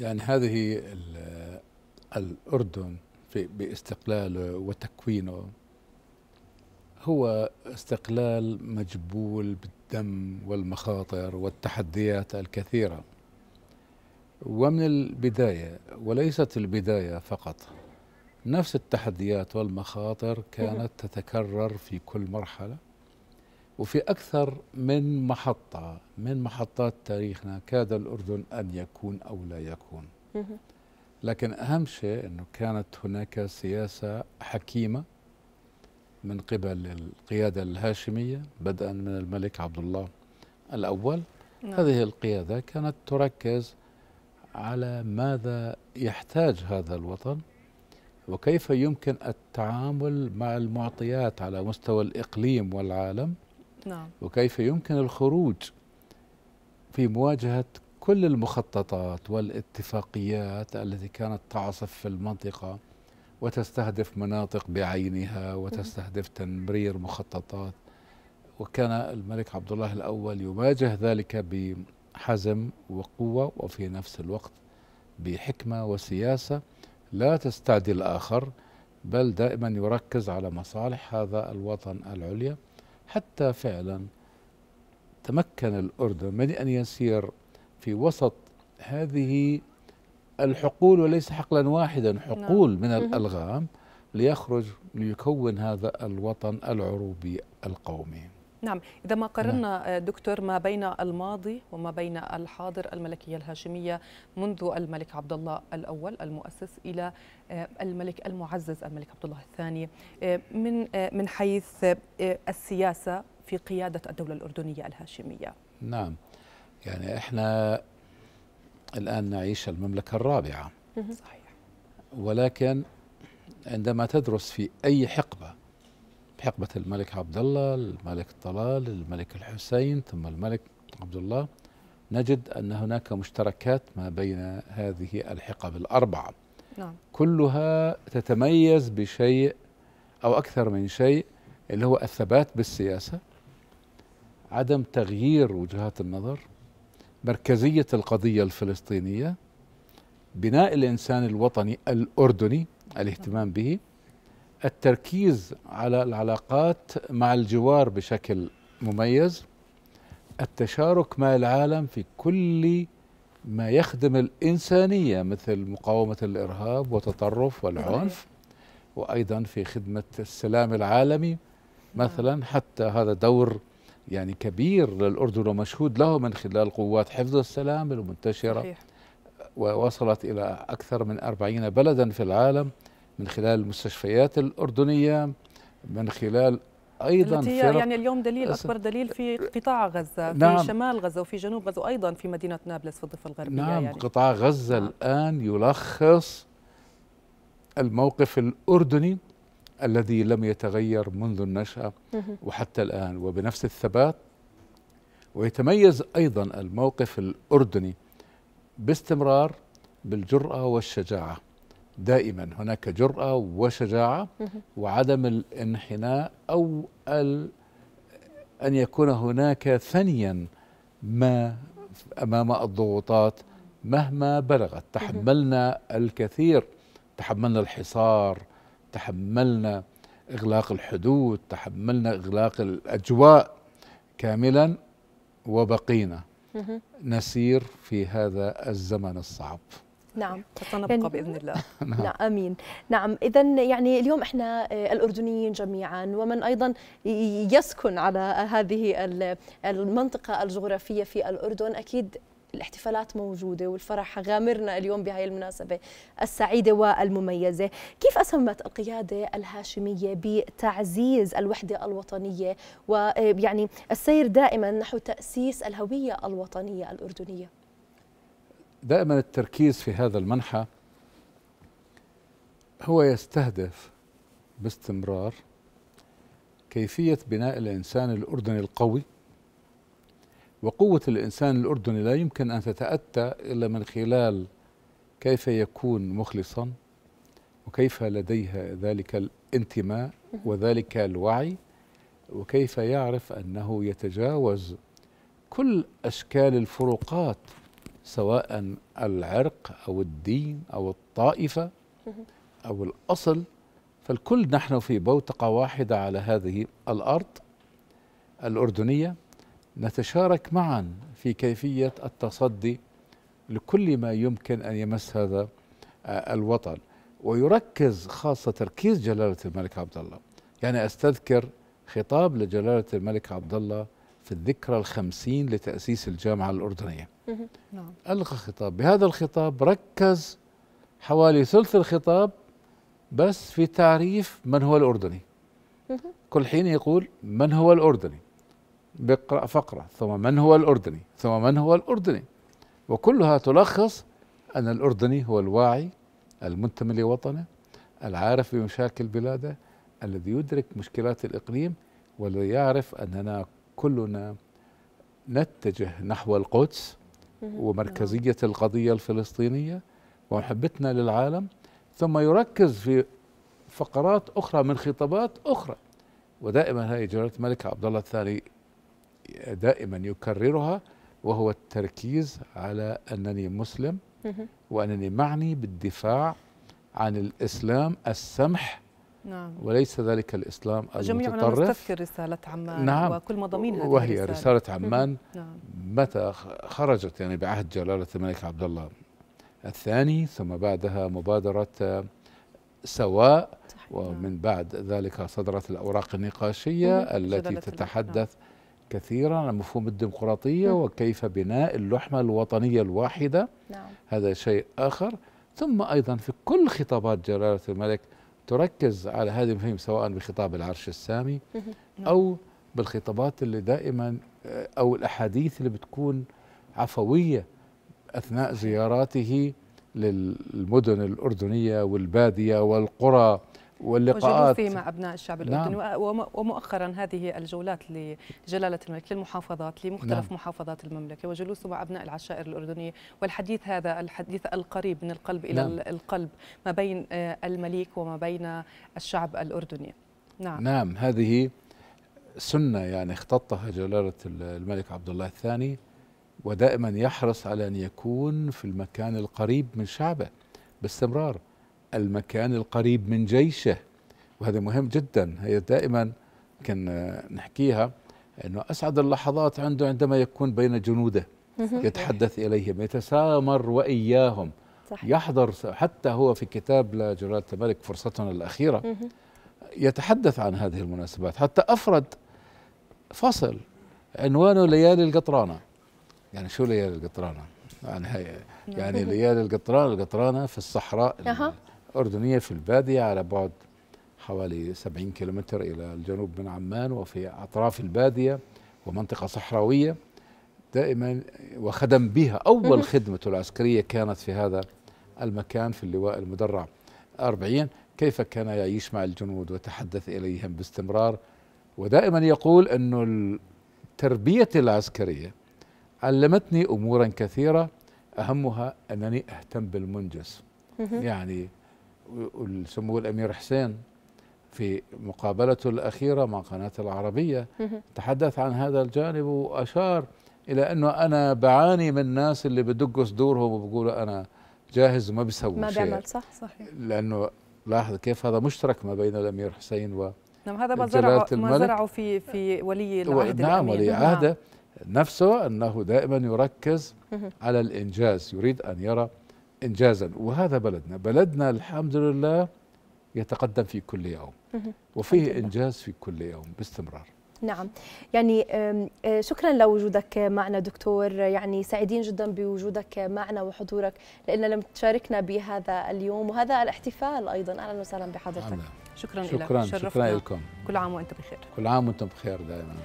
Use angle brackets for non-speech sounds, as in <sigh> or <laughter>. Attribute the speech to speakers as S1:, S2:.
S1: يعني هذه الأردن في باستقلاله وتكوينه هو استقلال مجبول بالدم والمخاطر والتحديات الكثيرة ومن البداية وليست البداية فقط نفس التحديات والمخاطر كانت تتكرر في كل مرحلة وفي أكثر من محطة من محطات تاريخنا كاد الأردن أن يكون أو لا يكون لكن أهم شيء أنه كانت هناك سياسة حكيمة من قبل القيادة الهاشمية بدءا من الملك عبد الله الأول نعم. هذه القيادة كانت تركز على ماذا يحتاج هذا الوطن وكيف يمكن التعامل مع المعطيات على مستوى الإقليم والعالم نعم. وكيف يمكن الخروج في مواجهة كل المخططات والاتفاقيات التي كانت تعصف في المنطقة وتستهدف مناطق بعينها وتستهدف تمرير مخططات وكان الملك عبد الله الأول يواجه ذلك بحزم وقوة وفي نفس الوقت بحكمة وسياسة لا تستعدي الآخر بل دائما يركز على مصالح هذا الوطن العليا حتى فعلا تمكن الأردن من أن يسير في وسط هذه الحقول وليس حقلا واحدا نعم. حقول من الألغام ليخرج ليكون هذا الوطن العروبي القومي نعم إذا ما قارنا نعم. آه، دكتور ما بين الماضي وما بين الحاضر الملكية الهاشمية منذ الملك عبد الله الأول المؤسس إلى آه، الملك المعزز الملك عبد الله الثاني آه، من من حيث السياسة في قيادة الدولة الأردنية الهاشمية نعم يعني إحنا الآن نعيش المملكة الرابعة صحيح ولكن عندما تدرس في أي حقبة بحقبة الملك عبد الله الملك طلال الملك الحسين ثم الملك عبد الله نجد أن هناك مشتركات ما بين هذه الحقب الأربعة نعم. كلها تتميز بشيء أو أكثر من شيء اللي هو الثبات بالسياسة عدم تغيير وجهات النظر مركزية القضية الفلسطينية بناء الإنسان الوطني الأردني الاهتمام به التركيز على العلاقات مع الجوار بشكل مميز التشارك مع العالم في كل ما يخدم الإنسانية مثل مقاومة الإرهاب والتطرف والعنف وأيضا في خدمة السلام العالمي مثلا حتى هذا دور يعني كبير للأردن ومشهود له من خلال قوات حفظ السلام المنتشرة صحيح. ووصلت إلى أكثر من أربعين بلدا في العالم من خلال المستشفيات الأردنية من خلال ايضا التي فرق يعني اليوم دليل اكبر دليل في قطاع غزه في نعم. شمال غزه وفي جنوب غزه وايضا في مدينه نابلس في الضفه الغربيه نعم يعني قطاع غزه نعم الان يلخص الموقف الاردني الذي لم يتغير منذ النشاه وحتى الان وبنفس الثبات ويتميز ايضا الموقف الاردني باستمرار بالجراه والشجاعه دائما هناك جرأة وشجاعة وعدم الانحناء أو ال أن يكون هناك ثنيا ما أمام الضغوطات مهما بلغت تحملنا الكثير تحملنا الحصار تحملنا إغلاق الحدود تحملنا إغلاق الأجواء كاملا وبقينا نسير في هذا الزمن الصعب نعم فسنبقى يعني باذن الله <laughs> نعم. نعم امين نعم اذا يعني اليوم احنا آه، الاردنيين جميعا ومن ايضا يسكن على آه، هذه المنطقه الجغرافيه في الاردن اكيد الاحتفالات موجوده والفرح غامرنا اليوم بهاي المناسبه السعيده والمميزه كيف اسهمت القياده الهاشميه بتعزيز الوحده الوطنيه ويعني آه، السير دائما نحو تاسيس الهويه الوطنيه الاردنيه دائما التركيز في هذا المنحى هو يستهدف باستمرار كيفية بناء الإنسان الأردني القوي وقوة الإنسان الأردني لا يمكن أن تتأتى إلا من خلال كيف يكون مخلصا وكيف لديه ذلك الانتماء وذلك الوعي وكيف يعرف أنه يتجاوز كل أشكال الفروقات سواء العرق أو الدين أو الطائفة أو الأصل فالكل نحن في بوتقة واحدة على هذه الأرض الأردنية نتشارك معا في كيفية التصدي لكل ما يمكن أن يمس هذا آه، الوطن ويركز خاصة تركيز جلالة الملك عبد الله يعني أستذكر خطاب لجلالة الملك عبد الله في الذكرى الخمسين لتأسيس الجامعة الأردنية نعم. ألقى خطاب بهذا الخطاب ركز حوالي ثلث الخطاب بس في تعريف من هو الأردني كل حين يقول من هو الأردني بقرأ فقرة ثم من هو الأردني ثم من هو الأردني وكلها تلخص أن الأردني هو الواعي المنتمي لوطنه العارف بمشاكل بلاده الذي يدرك مشكلات الإقليم والذي يعرف أننا كلنا نتجه نحو القدس ومركزية القضية الفلسطينية ومحبتنا للعالم ثم يركز في فقرات أخرى من خطابات أخرى ودائما هذه جلالة الملك عبد الله الثاني دائما يكررها وهو التركيز على أنني مسلم وأنني معني بالدفاع عن الإسلام السمح نعم. وليس ذلك الإسلام المتطرف جميعنا نستذكر رسالة عمان نعم وكل مضامين هذه وهي الرسالة. رسالة عمان نعم. متى خرجت يعني بعهد جلالة الملك عبد الله الثاني ثم بعدها مبادرة سواء صحيح. ومن نعم. بعد ذلك صدرت الأوراق النقاشية مم. التي نعم. تتحدث نعم. كثيرا عن مفهوم الديمقراطية مم. نعم. وكيف بناء اللحمة الوطنية الواحدة نعم. هذا شيء آخر ثم أيضا في كل خطابات جلالة الملك تركز على هذه المفاهيم سواء بخطاب العرش السامي نعم. أو بالخطابات اللي دائما آه، أو الأحاديث اللي بتكون عفوية أثناء زياراته للمدن الأردنية والبادية والقرى واللقاءات فيه مع ابناء الشعب الاردني نعم. ومؤخرا هذه الجولات لجلاله الملك للمحافظات لمختلف نعم. محافظات المملكه وجلوسه مع ابناء العشائر الاردنيه والحديث هذا الحديث القريب من القلب الى نعم. القلب ما بين آه، المليك وما بين الشعب الاردني نعم نعم هذه سنه يعني اختطها جلاله الملك عبد الله الثاني ودائما يحرص على ان يكون في المكان القريب من شعبه باستمرار المكان القريب من جيشه وهذا مهم جدا هي دائما كان نحكيها انه اسعد اللحظات عنده عندما يكون بين جنوده يتحدث اليهم يتسامر واياهم
S2: صح. يحضر
S1: حتى هو في كتاب لجلالة الملك فرصتنا الأخيرة يتحدث عن هذه المناسبات حتى أفرد فصل عنوانه ليالي القطرانة يعني شو ليالي القطرانة يعني هي يعني نعم. ليالي القطرانة القطرانة في الصحراء أردنية في البادية على بعد حوالي 70 كيلومتر إلى الجنوب من عمان وفي أطراف البادية ومنطقة صحراوية دائما وخدم بها أول خدمته العسكرية كانت في هذا المكان في اللواء المدرع 40 كيف كان يعيش مع الجنود وتحدث إليهم باستمرار ودائما يقول أنه التربية العسكرية علمتني أمورا كثيرة أهمها أنني أهتم بالمنجز يعني سمو الامير حسين في مقابلته الاخيره مع قناه العربيه تحدث عن هذا الجانب واشار الى انه انا بعاني من الناس اللي بدقوا صدورهم وبقولوا انا جاهز وما بيسووا ما بيعمل صح صحيح لانه لاحظ كيف هذا مشترك ما بين الامير حسين و نعم هذا ما زرعه ما زرعه في في ولي العهد نعم ولي نعم. عهده نفسه انه دائما يركز على الانجاز يريد ان يرى انجازا وهذا بلدنا بلدنا الحمد لله يتقدم في كل يوم وفيه انجاز في كل يوم باستمرار نعم يعني آه، شكرا لوجودك معنا دكتور يعني سعيدين جدا بوجودك معنا وحضورك لأن لم تشاركنا بهذا اليوم وهذا الاحتفال أيضا أهلا وسهلا بحضرتك شكرا, شكرا لك شكرا شكرا لكم كل عام وانتم بخير كل عام وأنتم بخير دائما